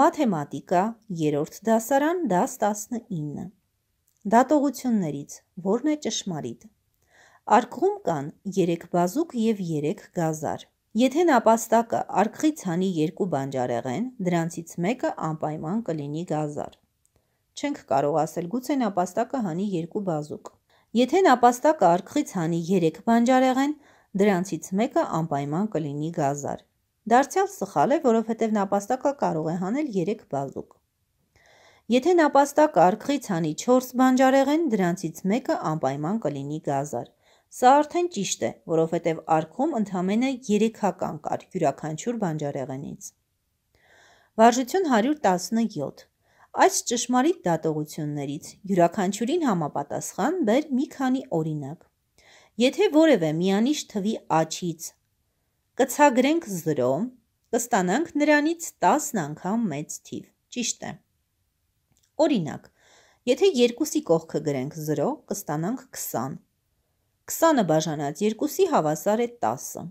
Մաթեմատիկա, երորդ դասարան, դաս 19։ Դատողություններից, որն է ճշմարիտ։ Արքղում կան 3 բազուկ և 3 գազար։ Եթե նապաստակը արքղից հանի երկու բանջարեղեն, դրանցից մեկը անպայման կլինի գազար։ Չենք կարող ասել գուցե նապաստակը հանի երկու բազուկ։ Եթե նապաստակը արքղից հանի 3 բանջարեղեն, դրանցից մեկը անպայման կլինի գազար։ Դարձյալ սխալ է, որովհետև նապաստակը կարող է հանել 3 բազուկ։ Եթե նապաստակ արքից հանի 4 բանջարեղեն, դրանցից մեկը անպայման կլինի գազար։ Սա արդեն ճիշտ է, որովհետև արքում ընդամենը 3-ական կար յուրաքանչյուր բանջարեղենից։ Վարժություն 117 Այս ճշմարիտ դատողություններից յուրաքանչյուրին համապատասխան բեր մի քանի օրինակ։ Եթե որևէ միանիշ թվի աչից, կցագրենք 0, կստանանք նրանից 10 անգամ մեծ թիվ, ճիշտ է։ Օրինակ, եթե 2-ի կողքը գրենք 0, կստանանք 20։ 20-ը բաժանած 2-ի հավասար է 10-ը։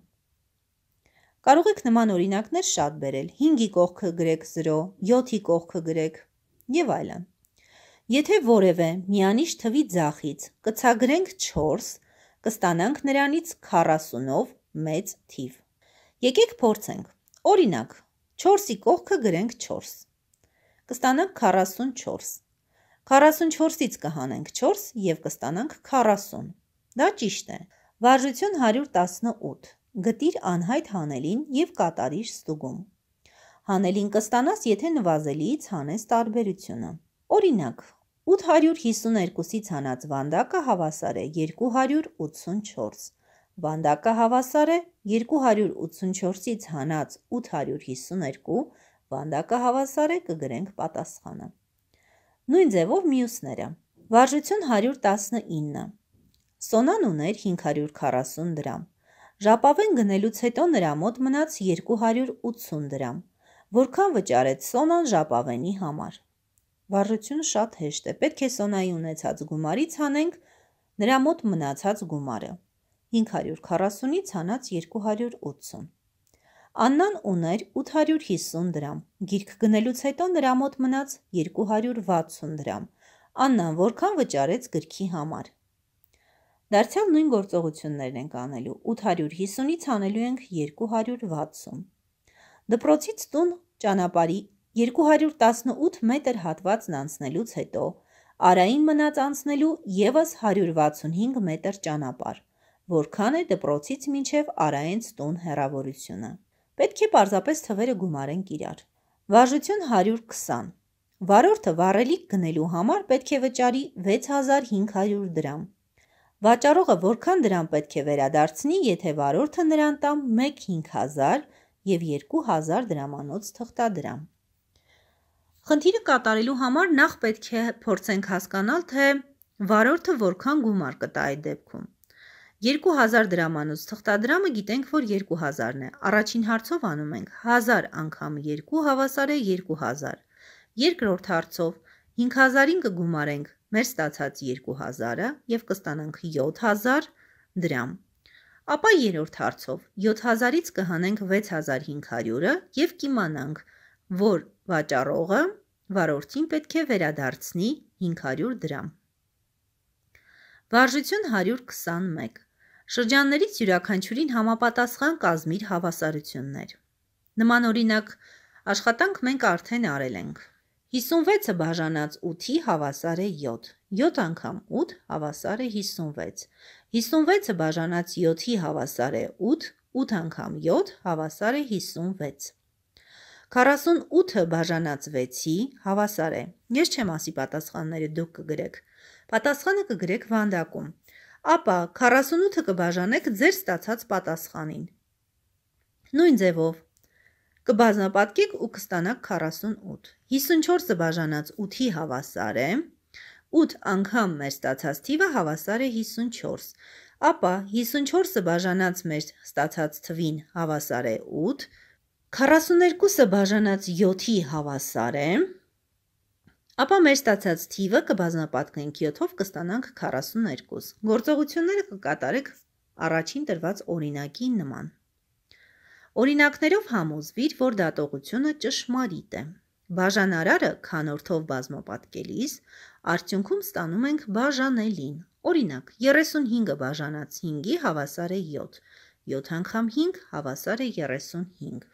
Կարող եք նման օրինակներ շատ բերել։ 5-ի կողքը գրեք 0, 7-ի կողքը գրեք եւ այլն։ Եթե որևէ միանիշ թվի ցախից կցագրենք 4, կստանանք նրանից 40-ով մեծ թիվ։ Եկեք փորձենք։ Օրինակ, 4-ի կողքը գրենք 4։ Կստանանք 44։ 44-ից կհանենք 4 եւ կստանանք 40։ Դա ճիշտ է։ Վարժություն 118։ Գտիր անհայտ հանելին եւ կատարիր ստուգում։ Հանելին կստանաս, եթե նվազելիից հանես տարբերությունը։ Օրինակ, 852-ից հանած վանդակը հավասար է 284։ Վանդակը հավասար է 284-ից հանած 852, վանդակը հավասար է կգրենք պատասխանը։ Նույն ձևով մյուսները։ Վարժություն 119։ Սոնան ուներ 540 դրամ։ Ժապավեն գնելուց հետո նրա մոտ մնաց 280 դրամ։ Որքան վճարեց Սոնան ժապավենի համար։ Վարժությունը շատ հեշտ է։ Պետք է Սոնայի ունեցած գումարից հանենք նրա մոտ մնացած գումարը։ 540-ից հանած 280։ Աննան ուներ 850 դրամ, գիրք գնելուց հետո նրա մոտ մնաց 260 դրամ։ Աննան որքան վճարեց գրքի համար։ Դարձյալ նույն գործողություններն ենք անելու, 850-ից հանելու ենք 260։ Դպրոցից տուն ճանապարհի 218 մետր հատվածն անցնելուց հետո արային մնաց անցնելու եւս 165 մետր ճանապարհ որքան է դպրոցից մինչև Արայենց տուն հեռավորությունը։ Պետք է պարզապես թվերը գումարենք իրար։ Վարժություն 120։ Վարորդը վառելիք գնելու համար պետք է վճարի 6500 դրամ։ Վաճառողը որքան դրամ պետք է վերադարձնի, եթե վարորդը նրան տամ 1-5000 և 2000 դրամանոց թղթադրամ։ Խնդիրը կատարելու համար նախ պետք է փորձենք հասկանալ, թե վարորդը որքան գումար կտա այդ դեպքում։ 2000 դրամանոց թղթադրամը գիտենք, որ 2000-ն է։ Առաջին հարցով անում ենք 1000 անգամ 2 հավասար է 2000։ Երկրորդ հարցով 5000-ին կգումարենք մեր ստացած 2000-ը եւ կստանանք 7000 դրամ։ Ապա երրորդ հարցով 7000-ից կհանենք 6500-ը եւ կիմանանք, որ վաճառողը վարորդին պետք է վերադարձնի 500 դրամ։ Վարժություն 121 Շրջաններից յուրաքանչյուրին համապատասխան կազմիր հավասարություններ։ Նման օրինակ աշխատանք մենք արդեն արել ենք։ 56-ը բաժանած 8-ի հավասար է 7։ 7 անգամ 8 հավասար է 56։ 56-ը բաժանած 7-ի հավասար է 8, 8 անգամ 7 հավասար է 56։ 48-ը բաժանած 6-ի հավասար է։ Ես չեմ ասի պատասխանները դուք կգրեք։ Պատասխանը կգրեք վանդակում ապա 48-ը կբաժանեք ձեր ստացած պատասխանին։ Նույն ձևով կբազմապատկեք ու կստանաք 48։ 54-ը բաժանած 8-ի հավասար է։ 8 անգամ մեր ստացած թիվը հավասար է 54։ Ապա 54-ը բաժանած մեր ստացած թվին հավասար է 8։ 42-ը բաժանած 7-ի հավասար է 8 ապա մեր ստացած թիվը կբազմապատկենք 7-ով կստանանք 42։ Գործողությունները կկատարեք առաջին տրված օրինակի նման։ Օրինակներով համոզվիր, որ դատողությունը ճշմարիտ է։ Բաժանարարը քանորդով բազմապատկելիս արդյունքում ստանում ենք բաժանելին։ Օրինակ 35-ը բաժանած 5-ի հավասար է 7։ 7 անգամ 5 հավասար է 35։